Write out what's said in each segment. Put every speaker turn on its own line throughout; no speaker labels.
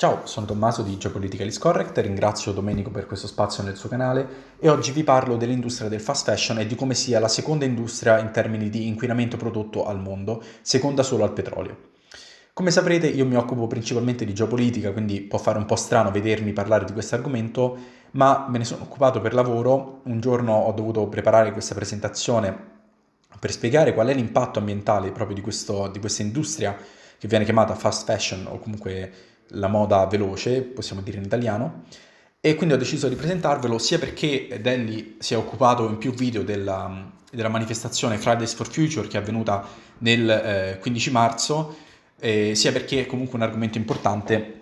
Ciao, sono Tommaso di Geopolitically Scorrect, ringrazio Domenico per questo spazio nel suo canale e oggi vi parlo dell'industria del fast fashion e di come sia la seconda industria in termini di inquinamento prodotto al mondo, seconda solo al petrolio. Come saprete io mi occupo principalmente di geopolitica, quindi può fare un po' strano vedermi parlare di questo argomento, ma me ne sono occupato per lavoro, un giorno ho dovuto preparare questa presentazione per spiegare qual è l'impatto ambientale proprio di, questo, di questa industria che viene chiamata fast fashion o comunque la moda veloce, possiamo dire in italiano, e quindi ho deciso di presentarvelo sia perché Delli si è occupato in più video della, della manifestazione Fridays for Future che è avvenuta nel eh, 15 marzo, eh, sia perché è comunque un argomento importante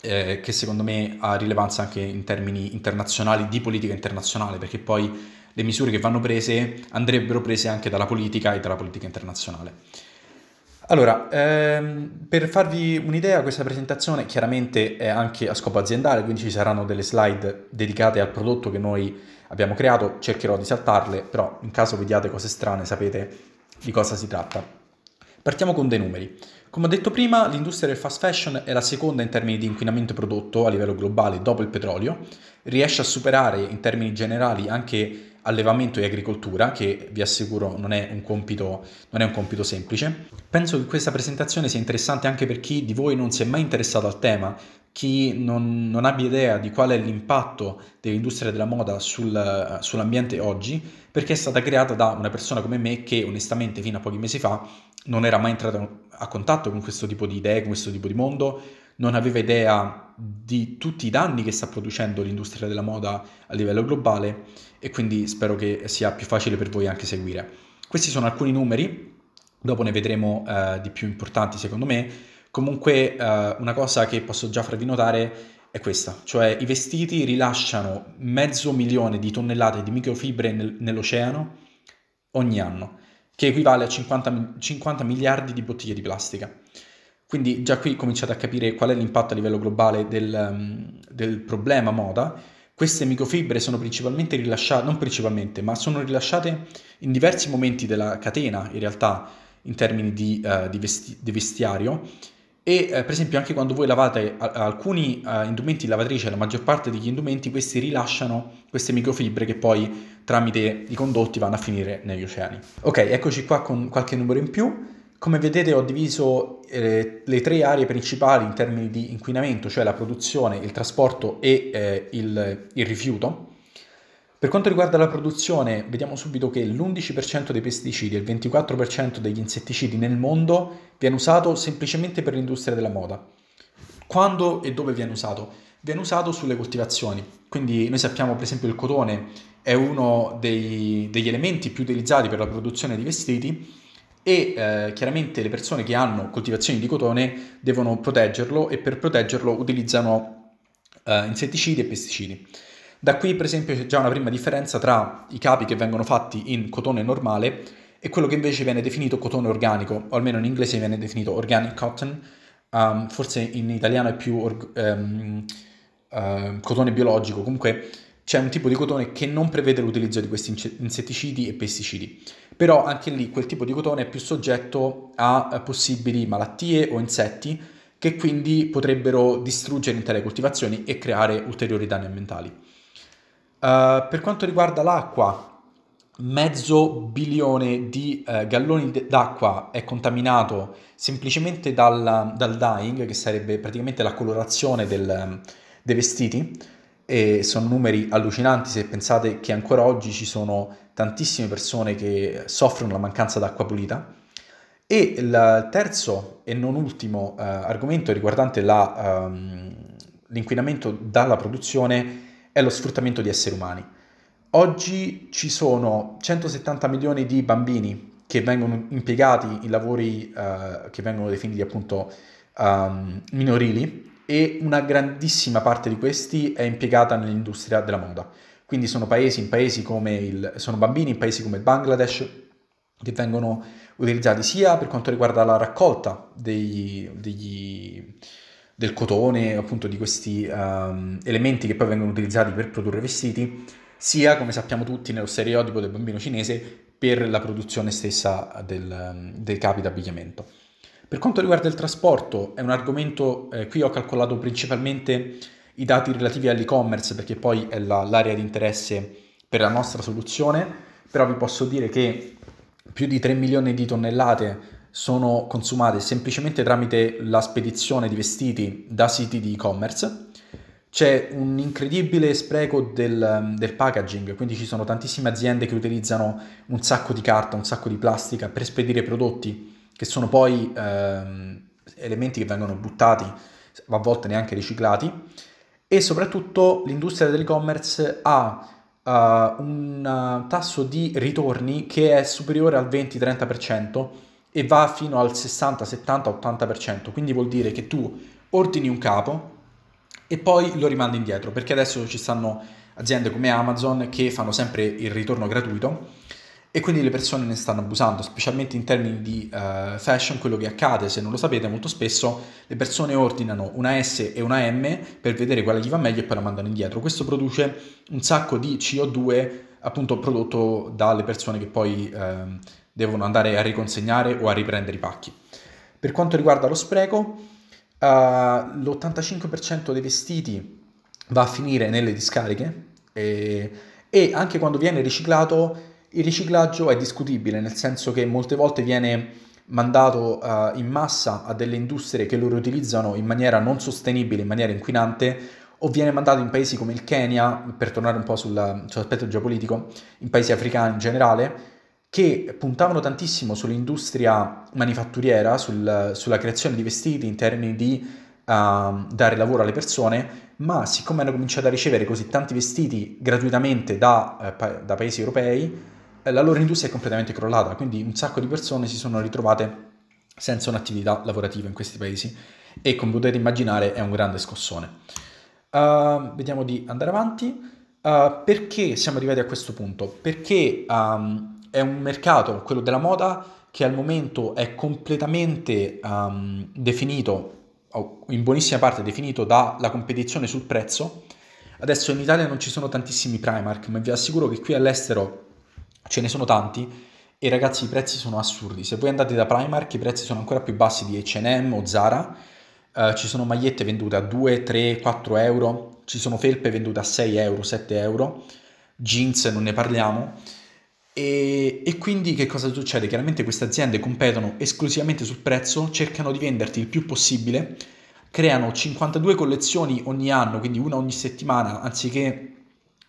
eh, che secondo me ha rilevanza anche in termini internazionali, di politica internazionale, perché poi le misure che vanno prese andrebbero prese anche dalla politica e dalla politica internazionale. Allora, ehm, per farvi un'idea, questa presentazione chiaramente è anche a scopo aziendale, quindi ci saranno delle slide dedicate al prodotto che noi abbiamo creato, cercherò di saltarle, però in caso vediate cose strane sapete di cosa si tratta. Partiamo con dei numeri. Come ho detto prima, l'industria del fast fashion è la seconda in termini di inquinamento prodotto a livello globale dopo il petrolio riesce a superare in termini generali anche allevamento e agricoltura, che vi assicuro non è, compito, non è un compito, semplice. Penso che questa presentazione sia interessante anche per chi di voi non si è mai interessato al tema, chi non, non abbia idea di qual è l'impatto dell'industria della moda sul, sull'ambiente oggi, perché è stata creata da una persona come me che onestamente fino a pochi mesi fa non era mai entrata a contatto con questo tipo di idee, con questo tipo di mondo, non aveva idea di tutti i danni che sta producendo l'industria della moda a livello globale e quindi spero che sia più facile per voi anche seguire. Questi sono alcuni numeri, dopo ne vedremo eh, di più importanti secondo me. Comunque eh, una cosa che posso già farvi notare è questa, cioè i vestiti rilasciano mezzo milione di tonnellate di microfibre nel, nell'oceano ogni anno, che equivale a 50, 50 miliardi di bottiglie di plastica. Quindi già qui cominciate a capire qual è l'impatto a livello globale del, ehm, del problema moda. Queste microfibre sono principalmente rilasciate, non principalmente, ma sono rilasciate in diversi momenti della catena, in realtà, in termini di, uh, di, vesti- di vestiario. E eh, per esempio anche quando voi lavate a- alcuni uh, indumenti lavatrice, la maggior parte degli indumenti, questi rilasciano queste microfibre che poi tramite i condotti vanno a finire negli oceani. Ok, eccoci qua con qualche numero in più. Come vedete ho diviso eh, le tre aree principali in termini di inquinamento, cioè la produzione, il trasporto e eh, il, il, rifiuto. Per quanto riguarda la produzione, vediamo subito che l'11% dei pesticidi e il 24% degli insetticidi nel mondo viene usato semplicemente per l'industria della moda. Quando e dove viene usato? Viene usato sulle coltivazioni. Quindi noi sappiamo per esempio il cotone è uno dei, degli elementi più utilizzati per la produzione di vestiti e eh, chiaramente le persone che hanno coltivazioni di cotone devono proteggerlo e per proteggerlo utilizzano eh, insetticidi e pesticidi. Da qui per esempio c'è già una prima differenza tra i capi che vengono fatti in cotone normale e quello che invece viene definito cotone organico, o almeno in inglese viene definito organic cotton, um, forse in italiano è più or- um, ehm, uh, ehm, cotone biologico, comunque c'è un tipo di cotone che non prevede l'utilizzo di questi insetticidi e pesticidi, però anche lì quel tipo di cotone è più soggetto a eh, possibili malattie o insetti che quindi potrebbero distruggere intere coltivazioni e creare ulteriori danni ambientali. Uh, per quanto riguarda l'acqua, mezzo bilione di eh, galloni d'acqua è contaminato semplicemente dal, dal, dyeing, che sarebbe praticamente la colorazione del, dei vestiti, e sono numeri allucinanti se pensate che ancora oggi ci sono tantissime persone che soffrono la mancanza d'acqua pulita. E il terzo e non ultimo eh, argomento riguardante la, um, l'inquinamento dalla produzione è lo sfruttamento di esseri umani. Oggi ci sono 170 milioni di bambini che vengono impiegati in lavori eh, che vengono definiti appunto um, minorili e una grandissima parte di questi è impiegata nell'industria della moda. Quindi sono, paesi paesi il, sono bambini in paesi come il Bangladesh che vengono utilizzati sia per quanto riguarda la raccolta degli, degli, del cotone, appunto di questi um, elementi che poi vengono utilizzati per produrre vestiti, sia come sappiamo tutti nello stereotipo del bambino cinese per la produzione stessa del, dei capi d'abbigliamento. Per quanto riguarda il trasporto, è un argomento, eh, qui ho calcolato principalmente i dati relativi all'e-commerce perché poi è la, l'area di interesse per la nostra soluzione, però vi posso dire che più di 3 milioni di tonnellate sono consumate semplicemente tramite la spedizione di vestiti da siti di e-commerce. C'è un incredibile spreco del, del, packaging, quindi ci sono tantissime aziende che utilizzano un sacco di carta, un sacco di plastica per spedire prodotti che sono poi ehm, elementi che vengono buttati, a volte neanche riciclati, e soprattutto l'industria dell'e-commerce ha uh, un uh, tasso di ritorni che è superiore al 20-30% e va fino al 60, 70, 80%, quindi vuol dire che tu ordini un capo e poi lo rimandi indietro, perché adesso ci stanno aziende come Amazon che fanno sempre il ritorno gratuito e quindi le persone ne stanno abusando, specialmente in termini di uh, fashion, quello che accade, se non lo sapete, molto spesso le persone ordinano una S e una M per vedere quale gli va meglio e poi la mandano indietro. Questo produce un sacco di CO2 appunto prodotto dalle persone che poi uh, devono andare a riconsegnare o a riprendere i pacchi. Per quanto riguarda lo spreco, uh, eh, l'85% dei vestiti va a finire nelle discariche e, eh, e anche quando viene riciclato il riciclaggio è discutibile, nel senso che molte volte viene mandato uh, in massa a delle industrie che lo riutilizzano in maniera non sostenibile, in maniera inquinante, o viene mandato in paesi come il Kenya, per tornare un po' sul, sull'aspetto geopolitico, in paesi africani in generale, che puntavano tantissimo sull'industria manifatturiera, sul, sulla creazione di vestiti in termini di uh, dare lavoro alle persone, ma siccome hanno cominciato a ricevere così tanti vestiti gratuitamente da, uh, pa- da paesi europei, eh, la loro industria è completamente crollata, quindi un sacco di persone si sono ritrovate senza un'attività lavorativa in questi paesi e come potete immaginare è un grande scossone. Uh, vediamo di andare avanti. Uh, perché siamo arrivati a questo punto? Perché um, è un mercato, quello della moda, che al momento è completamente um, definito, o in buonissima parte definito dalla competizione sul prezzo. Adesso in Italia non ci sono tantissimi Primark, ma vi assicuro che qui all'estero ce ne sono tanti e ragazzi i prezzi sono assurdi. Se voi andate da Primark i prezzi sono ancora più bassi di H&M o Zara, uh, ci sono magliette vendute a 2, 3, 4 euro, ci sono felpe vendute a 6 euro, 7 euro, jeans non ne parliamo. E, e, quindi che cosa succede? Chiaramente queste aziende competono esclusivamente sul prezzo, cercano di venderti il più possibile, creano 52 collezioni ogni anno, quindi una ogni settimana, anziché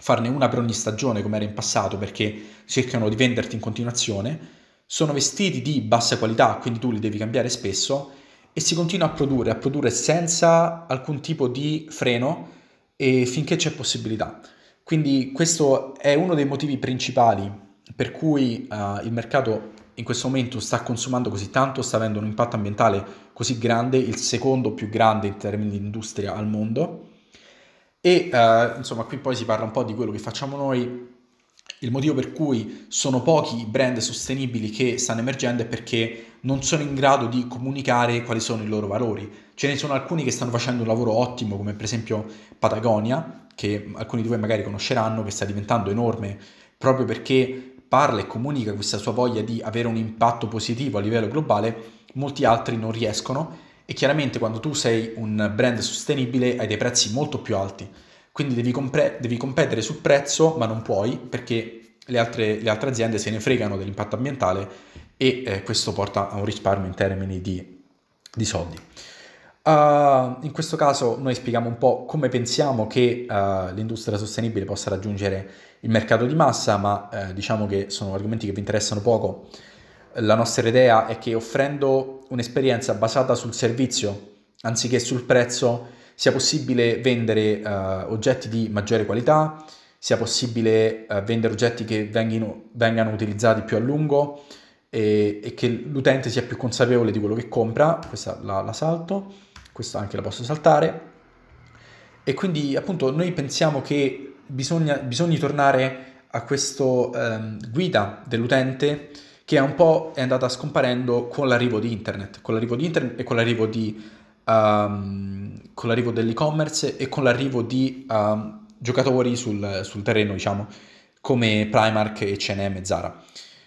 farne una per ogni stagione come era in passato perché cercano di venderti in continuazione, sono vestiti di bassa qualità, quindi tu li devi cambiare spesso e si continua a produrre, a produrre senza alcun tipo di freno finché c'è possibilità. Quindi questo è uno dei motivi principali per cui uh, il mercato in questo momento sta consumando così tanto, sta avendo un impatto ambientale così grande, il secondo più grande in termini di industria al mondo e eh, insomma, qui poi si parla un po' di quello che facciamo noi. Il motivo per cui sono pochi i brand sostenibili che stanno emergendo è perché non sono in grado di comunicare quali sono i loro valori. Ce ne sono alcuni che stanno facendo un lavoro ottimo, come per esempio Patagonia, che alcuni di voi magari conosceranno, che sta diventando enorme proprio perché parla e comunica questa sua voglia di avere un impatto positivo a livello globale, molti altri non riescono e chiaramente quando tu sei un brand sostenibile hai dei prezzi molto più alti, quindi devi, compre- devi competere sul prezzo, ma non puoi perché le altre, le altre aziende se ne fregano dell'impatto ambientale e eh, questo porta a un risparmio in termini di, di soldi. Uh, in questo caso noi spieghiamo un po' come pensiamo che uh, l'industria sostenibile possa raggiungere il mercato di massa, ma uh, diciamo che sono argomenti che vi interessano poco la nostra idea è che offrendo un'esperienza basata sul servizio anziché sul prezzo sia possibile vendere uh, oggetti di maggiore qualità, sia possibile uh, vendere oggetti che venghino, vengano utilizzati più a lungo e, e, che l'utente sia più consapevole di quello che compra. Questa la, la salto, questa anche la posso saltare. E quindi appunto noi pensiamo che bisogna, bisogna tornare a questa um, ehm, guida dell'utente che è un po' è andata scomparendo con l'arrivo di internet, con l'arrivo di internet e con l'arrivo, di, um, con l'arrivo dell'e-commerce e con l'arrivo di um, giocatori sul, sul, terreno, diciamo, come Primark e CNM e Zara.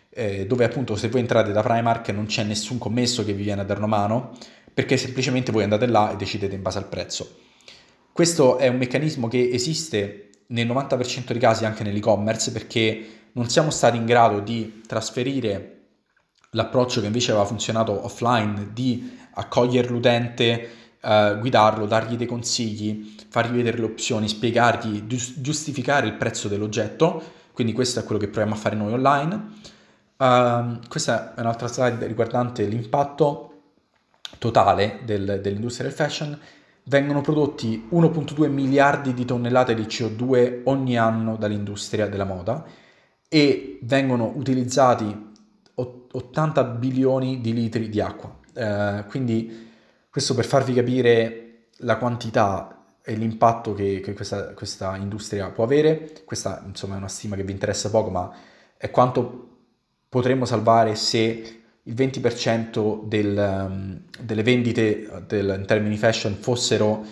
Eh, dove appunto se voi entrate da Primark non c'è nessun commesso che vi viene a dare una mano, perché semplicemente voi andate là e decidete in base al prezzo. Questo è un meccanismo che esiste nel 90% dei casi anche nell'e-commerce perché non siamo stati in grado di trasferire l'approccio che invece aveva funzionato offline di accogliere l'utente, eh, guidarlo, dargli dei consigli, fargli vedere le opzioni, spiegargli, giustificare il prezzo dell'oggetto. Quindi questo è quello che proviamo a fare noi online. Uh, questa è un'altra slide riguardante l'impatto totale del, dell'industria del fashion. Vengono prodotti 1.2 miliardi di tonnellate di CO2 ogni anno dall'industria della moda e vengono utilizzati 80 bilioni di litri di acqua. Eh, quindi questo per farvi capire la quantità e l'impatto che, che questa, questa, industria può avere. Questa insomma è una stima che vi interessa poco, ma è quanto potremmo salvare se il 20% del, um, delle vendite eh, del, in termini fashion fossero uh,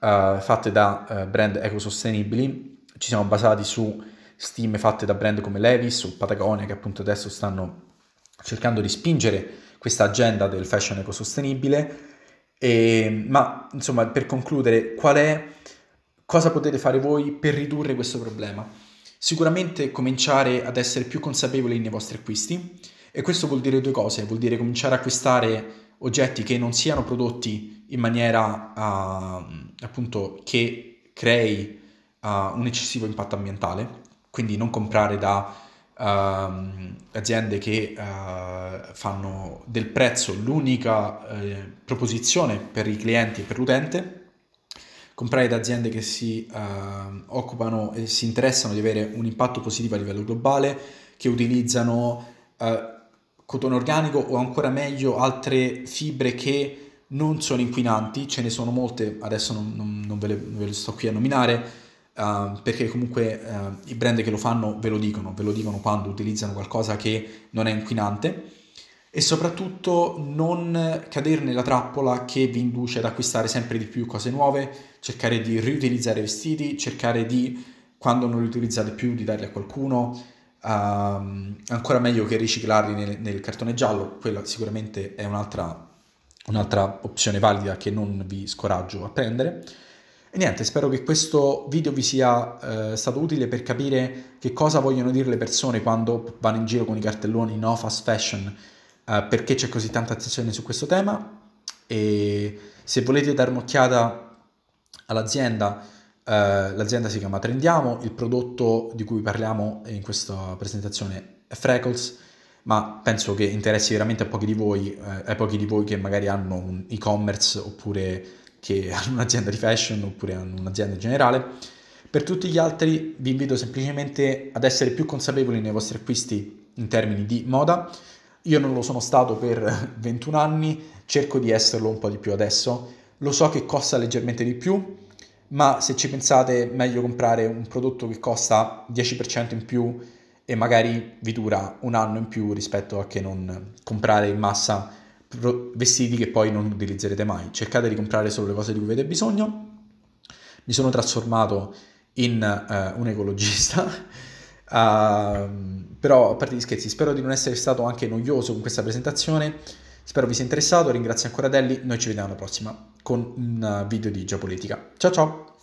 fatte da uh, brand ecosostenibili. Ci siamo basati su stime fatte da brand come Levis o Patagonia che appunto adesso stanno cercando di spingere questa agenda del fashion ecosostenibile. E, ma insomma, per concludere, qual è, cosa potete fare voi per ridurre questo problema? Sicuramente cominciare ad essere più consapevoli nei vostri acquisti e questo vuol dire due cose, vuol dire cominciare a acquistare oggetti che non siano prodotti in maniera uh, appunto che crei uh, un eccessivo impatto ambientale, quindi non comprare da uh, aziende che uh, fanno del prezzo l'unica eh, proposizione per i clienti e per l'utente, comprare da aziende che si ehm, occupano e si interessano di avere un impatto positivo a livello globale, che utilizzano eh, cotone organico o ancora meglio altre fibre che non sono inquinanti, ce ne sono molte, adesso non, non, non, ve, le, non ve le sto qui a nominare, Uh, perché comunque uh, i brand che lo fanno ve lo dicono, ve lo dicono quando utilizzano qualcosa che non è inquinante e soprattutto non cadere nella trappola che vi induce ad acquistare sempre di più cose nuove, cercare di riutilizzare vestiti, cercare di, quando non li utilizzate più, di darli a qualcuno, uh, ancora meglio che riciclarli nel, nel, cartone giallo, quella sicuramente è un'altra, un'altra opzione valida che non vi scoraggio a prendere e niente, spero che questo video vi sia eh, stato utile per capire che cosa vogliono dire le persone quando vanno in giro con i cartelloni no fast fashion, eh, perché c'è così tanta attenzione su questo tema e se volete dare un'occhiata all'azienda, eh, l'azienda si chiama Trendiamo, il prodotto di cui parliamo in questa presentazione è Freckles, ma penso che interessi veramente a pochi di voi, eh, pochi di voi che magari hanno un e-commerce oppure che hanno un'azienda di fashion oppure hanno un'azienda in generale. Per tutti gli altri vi invito semplicemente ad essere più consapevoli nei vostri acquisti in termini di moda. Io non lo sono stato per 21 anni, cerco di esserlo un po' di più adesso. Lo so che costa leggermente di più, ma se ci pensate meglio comprare un prodotto che costa 10% in più e magari vi dura un anno in più rispetto a che non comprare in massa vestiti che poi non utilizzerete mai. Cercate di comprare solo le cose di cui avete bisogno. Mi sono trasformato in uh, un ecologista. Uh, però a parte gli scherzi, spero di non essere stato anche noioso con questa presentazione. Spero vi sia interessato. Ringrazio ancora Delli. Noi ci vediamo alla prossima con un video di geopolitica. Ciao ciao!